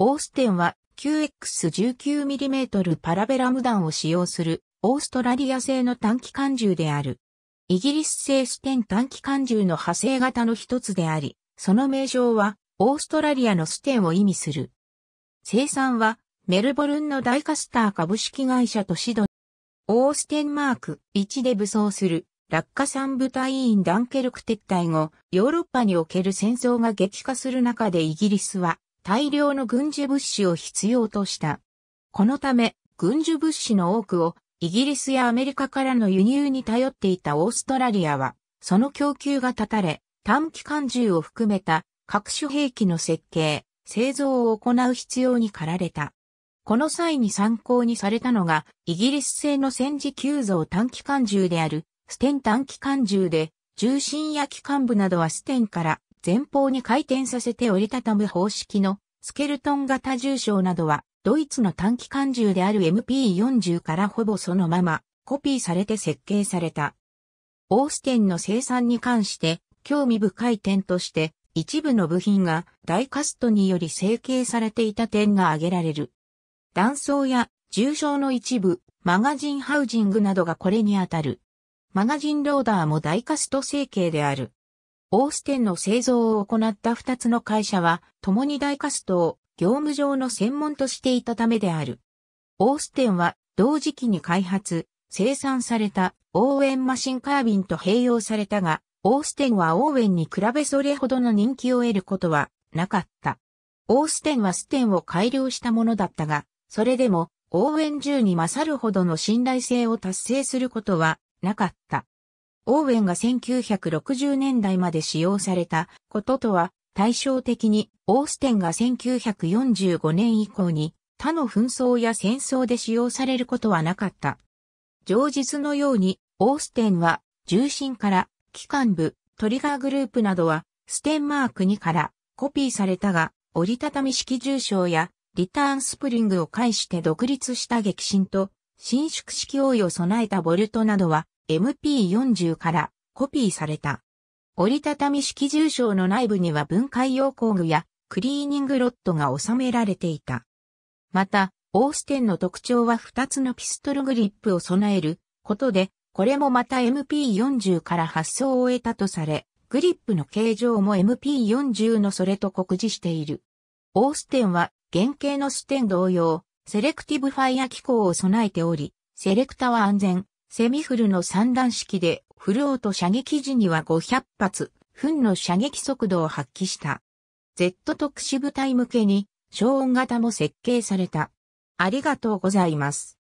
オーステンは 9X19mm パラベラム弾を使用するオーストラリア製の短期艦銃である。イギリス製ステン短期艦銃の派生型の一つであり、その名称はオーストラリアのステンを意味する。生産はメルボルンのダイカスター株式会社とシドオーステンマーク1で武装する落下三部隊員ダンケルク撤退後、ヨーロッパにおける戦争が激化する中でイギリスは大量の軍需物資を必要とした。このため、軍需物資の多くをイギリスやアメリカからの輸入に頼っていたオーストラリアは、その供給が断たれ、短期間銃を含めた各種兵器の設計、製造を行う必要に駆られた。この際に参考にされたのが、イギリス製の戦時急増短期間銃である、ステン短期間銃で、重心や機関部などはステンから前方に回転させて折りたたむ方式のスケルトン型重傷などはドイツの短期間銃である MP40 からほぼそのままコピーされて設計された。オーステンの生産に関して興味深い点として一部の部品がダイカストにより成形されていた点が挙げられる。断層や重傷の一部、マガジンハウジングなどがこれにあたる。マガジンローダーもダイカスト成形である。オーステンの製造を行った二つの会社は、共に大カストを業務上の専門としていたためである。オーステンは同時期に開発、生産された応援マシンカービンと併用されたが、オーステンはオーウェンに比べそれほどの人気を得ることはなかった。オーステンはステンを改良したものだったが、それでもオーウェンに勝るほどの信頼性を達成することはなかった。オーウェンが1960年代まで使用されたこととは対照的にオーステンが1945年以降に他の紛争や戦争で使用されることはなかった。上実のようにオーステンは重心から機関部、トリガーグループなどはステンマーク2からコピーされたが折りたたみ式重傷やリターンスプリングを介して独立した激震と伸縮式応用備えたボルトなどは MP40 からコピーされた。折りたたみ式重症の内部には分解用工具やクリーニングロットが収められていた。また、オーステンの特徴は2つのピストルグリップを備えることで、これもまた MP40 から発送を得たとされ、グリップの形状も MP40 のそれと酷似している。オーステンは原型のステン同様、セレクティブファイア機構を備えており、セレクタは安全、セミフルの三段式で、フルオート射撃時には500発、フンの射撃速度を発揮した。Z 特殊部隊向けに、消音型も設計された。ありがとうございます。